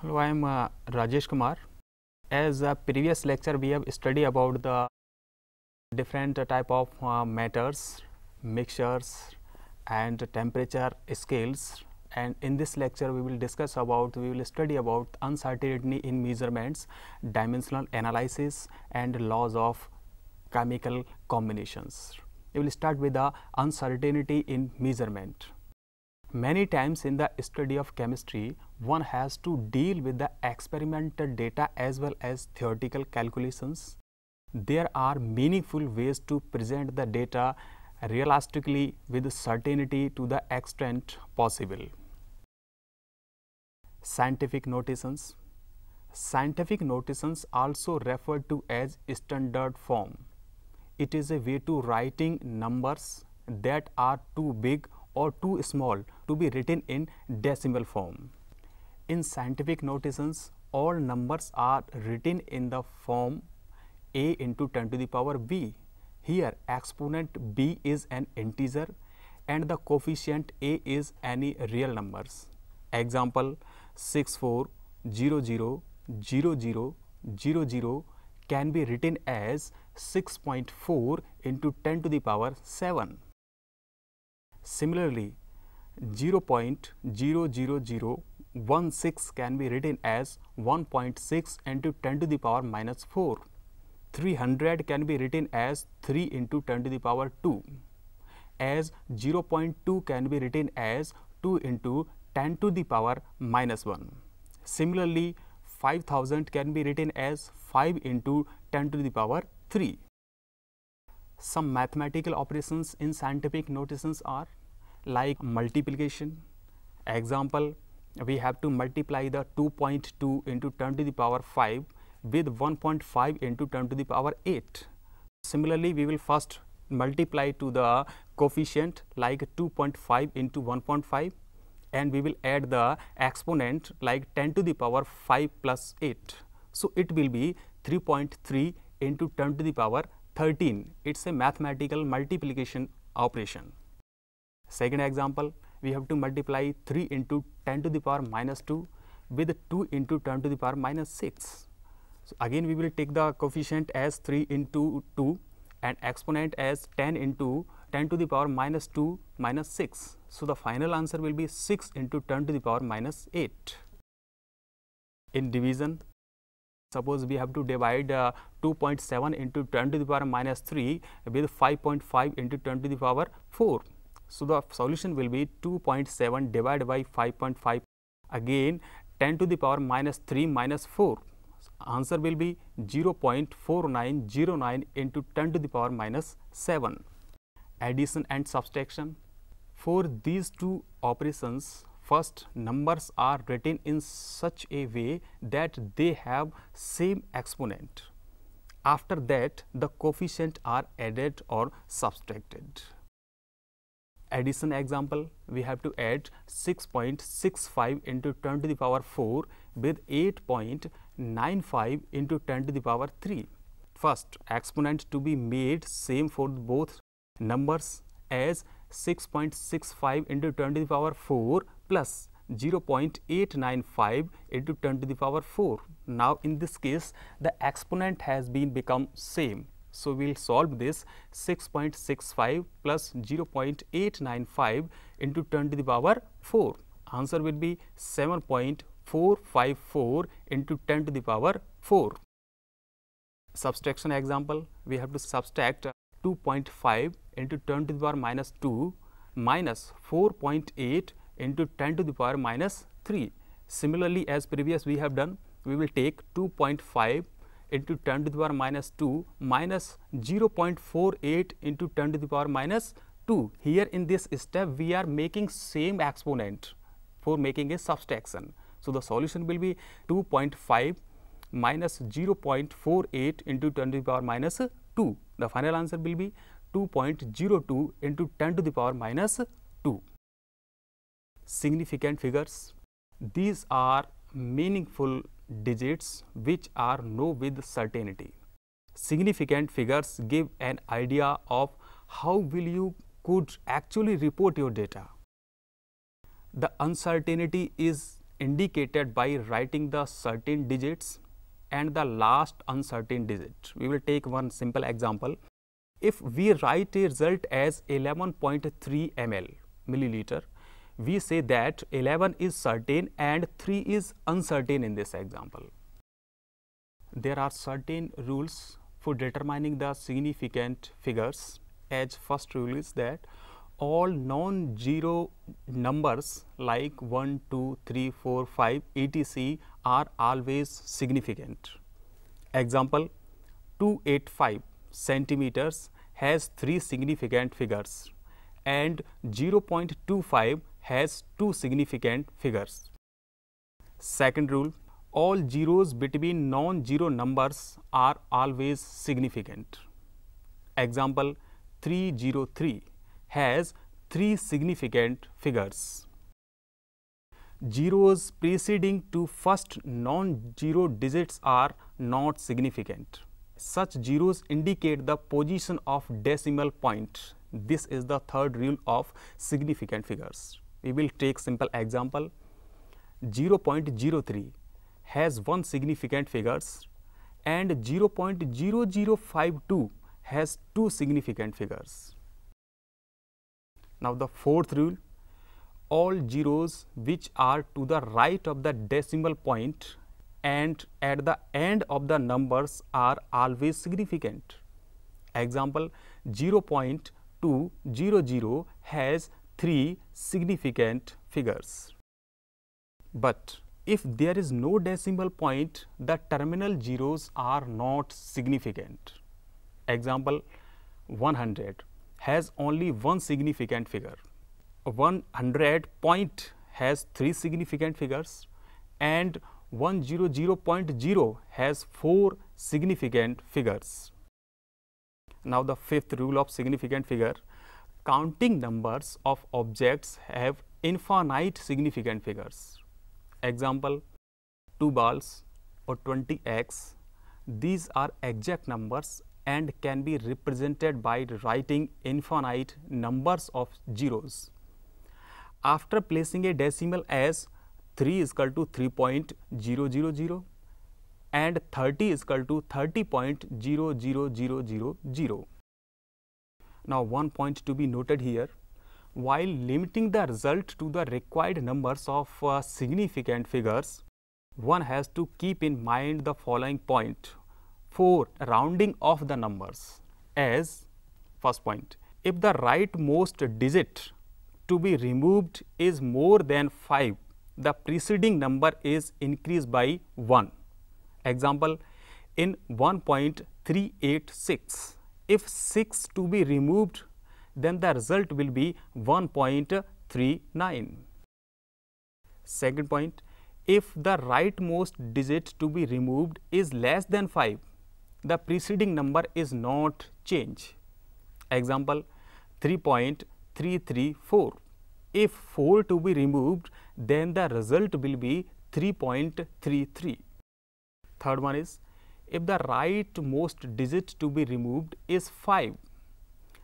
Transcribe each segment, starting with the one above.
Hello, I am uh, Rajesh Kumar. As a previous lecture, we have studied about the different uh, type of uh, matters, mixtures and temperature scales and in this lecture we will discuss about, we will study about uncertainty in measurements, dimensional analysis and laws of chemical combinations. We will start with the uncertainty in measurement. Many times in the study of chemistry, one has to deal with the experimental data as well as theoretical calculations. There are meaningful ways to present the data realistically with certainty to the extent possible. Scientific notations Scientific notations also referred to as standard form. It is a way to writing numbers that are too big or too small to be written in decimal form. In scientific notations, all numbers are written in the form a into 10 to the power b. Here exponent b is an integer and the coefficient a is any real numbers. Example 64000000 can be written as 6.4 into 10 to the power 7. Similarly, 0.00016 can be written as 1.6 into 10 to the power minus 4. 300 can be written as 3 into 10 to the power 2, as 0.2 can be written as 2 into 10 to the power minus 1. Similarly, 5000 can be written as 5 into 10 to the power 3. Some mathematical operations in scientific notations are like multiplication. Example, we have to multiply the 2.2 into 10 to the power 5 with 1.5 into 10 to the power 8. Similarly, we will first multiply to the coefficient like 2.5 into 1.5 and we will add the exponent like 10 to the power 5 plus 8. So, it will be 3.3 into 10 to the power 13. It is a mathematical multiplication operation. Second example, we have to multiply 3 into 10 to the power minus 2 with 2 into 10 to the power minus 6. So, again we will take the coefficient as 3 into 2 and exponent as 10 into 10 to the power minus 2 minus 6. So, the final answer will be 6 into 10 to the power minus 8. In division, suppose we have to divide uh, 2.7 into 10 to the power minus 3 with 5.5 into 10 to the power 4. So, the solution will be 2.7 divided by 5.5 again 10 to the power minus 3 minus 4 answer will be 0.4909 into 10 to the power minus 7 addition and subtraction for these two operations first numbers are written in such a way that they have same exponent after that the coefficient are added or subtracted addition example, we have to add 6.65 into 10 to the power 4 with 8.95 into 10 to the power 3. First, exponent to be made same for both numbers as 6.65 into 10 to the power 4 plus 0.895 into 10 to the power 4. Now, in this case, the exponent has been become same. So, we will solve this 6.65 plus 0.895 into 10 to the power 4. Answer will be 7.454 into 10 to the power 4. Subtraction example, we have to subtract 2.5 into 10 to the power minus 2 minus 4.8 into 10 to the power minus 3. Similarly, as previous we have done, we will take 2.5 into 10 to the power minus 2 minus 0.48 into 10 to the power minus 2. Here in this step, we are making same exponent for making a subtraction. So, the solution will be 2.5 minus 0.48 into 10 to the power minus 2. The final answer will be 2.02 into 10 to the power minus 2. Significant figures. These are meaningful digits which are known with certainty. Significant figures give an idea of how will you could actually report your data. The uncertainty is indicated by writing the certain digits and the last uncertain digit. We will take one simple example. If we write a result as 11.3 ml milliliter, we say that 11 is certain and 3 is uncertain in this example. There are certain rules for determining the significant figures as first rule is that all non-zero numbers like 1, 2, 3, 4, 5 etc are always significant. Example 285 centimeters has 3 significant figures and 0.25 has two significant figures. Second rule, all zeros between non-zero numbers are always significant. Example 303 has three significant figures. Zeros preceding to first non-zero digits are not significant. Such zeros indicate the position of decimal point. This is the third rule of significant figures. We will take simple example 0.03 has one significant figures and 0.0052 has two significant figures. Now, the fourth rule all zeros which are to the right of the decimal point and at the end of the numbers are always significant. Example 0.200 has three significant figures. But if there is no decimal point, the terminal zeros are not significant. Example 100 has only one significant figure. 100 point has three significant figures and 100.0 has four significant figures. Now, the fifth rule of significant figure counting numbers of objects have infinite significant figures. Example 2 balls or 20 eggs. These are exact numbers and can be represented by writing infinite numbers of zeros. After placing a decimal as 3 is equal to 3.000 and 30 is equal to 30.00000 now, one point to be noted here, while limiting the result to the required numbers of uh, significant figures, one has to keep in mind the following point for rounding off the numbers as first point. If the rightmost digit to be removed is more than 5, the preceding number is increased by 1. Example, in 1.386, if 6 to be removed, then the result will be 1.39. Second point, if the rightmost digit to be removed is less than 5, the preceding number is not changed. Example 3.334. If 4 to be removed, then the result will be 3.33. Third one is if the rightmost digit to be removed is 5,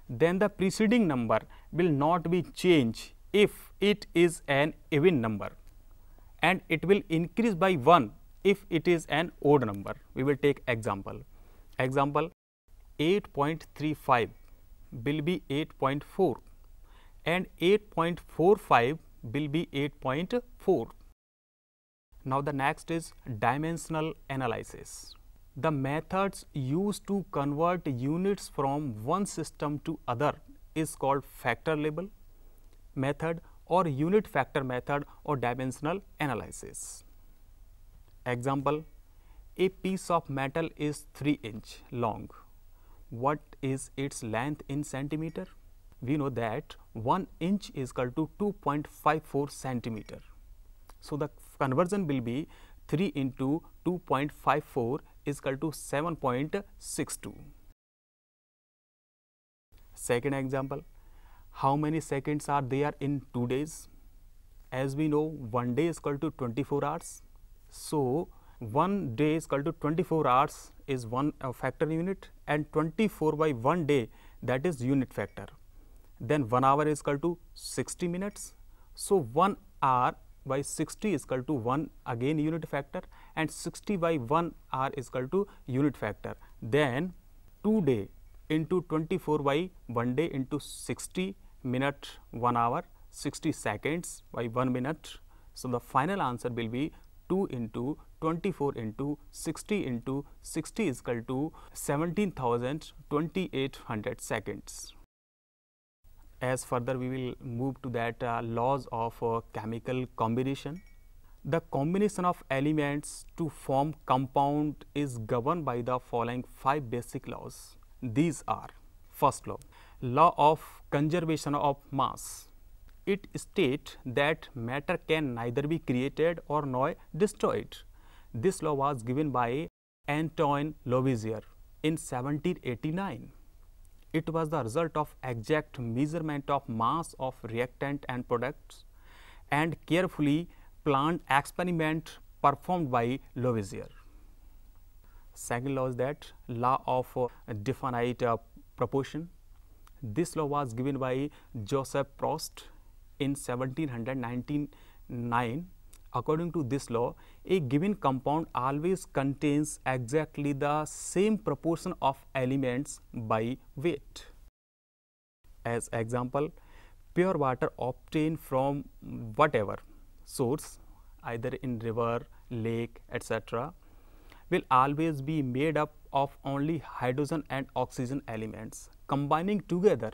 then the preceding number will not be changed if it is an even number and it will increase by 1 if it is an odd number. We will take example. Example 8.35 will be 8.4 and 8.45 will be 8.4. Now, the next is dimensional analysis the methods used to convert units from one system to other is called factor label method or unit factor method or dimensional analysis. Example, a piece of metal is 3 inch long. What is its length in centimeter? We know that 1 inch is equal to 2.54 centimeter. So, the conversion will be 3 into 2.54 is equal to 7.62. Second example, how many seconds are there in 2 days? As we know, 1 day is equal to 24 hours. So, 1 day is equal to 24 hours is one uh, factor unit and 24 by 1 day that is unit factor. Then 1 hour is equal to 60 minutes. So, 1 hour by 60 is equal to 1 again unit factor and 60 by 1 r is equal to unit factor. Then 2 day into 24 by 1 day into 60 minute 1 hour 60 seconds by 1 minute. So, the final answer will be 2 into 24 into 60 into 60 is equal to 17,2800 seconds. As further we will move to that uh, laws of uh, chemical combination. The combination of elements to form compound is governed by the following five basic laws. These are first law, law of conservation of mass. It states that matter can neither be created or nor destroyed. This law was given by Antoine Lavoisier in 1789. It was the result of exact measurement of mass of reactant and products and carefully plant experiment performed by Lavoisier. Second law is that law of uh, definite uh, proportion. This law was given by Joseph Prost in 1799. According to this law, a given compound always contains exactly the same proportion of elements by weight. As example, pure water obtained from whatever source either in river, lake etc. will always be made up of only hydrogen and oxygen elements combining together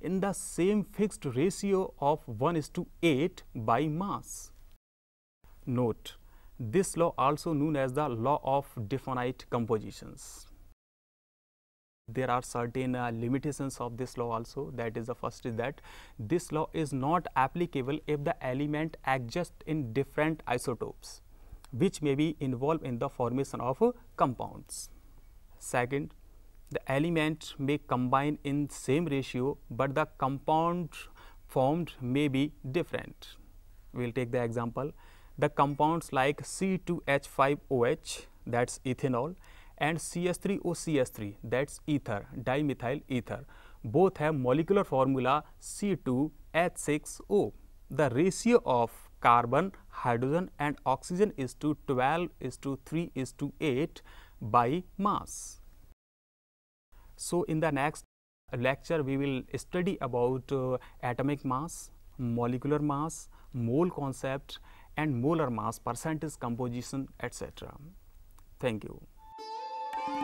in the same fixed ratio of 1 is to 8 by mass. Note, this law also known as the law of definite compositions there are certain uh, limitations of this law also that is the first is that this law is not applicable if the element exists in different isotopes which may be involved in the formation of uh, compounds. Second the element may combine in same ratio, but the compound formed may be different. We will take the example the compounds like C2H5OH that is ethanol and CS3OCS3 that's ether, dimethyl ether. Both have molecular formula C2H6O. The ratio of carbon, hydrogen and oxygen is to 12 is to 3 is to 8 by mass. So, in the next lecture we will study about uh, atomic mass, molecular mass, mole concept and molar mass, percentage composition etc. Thank you.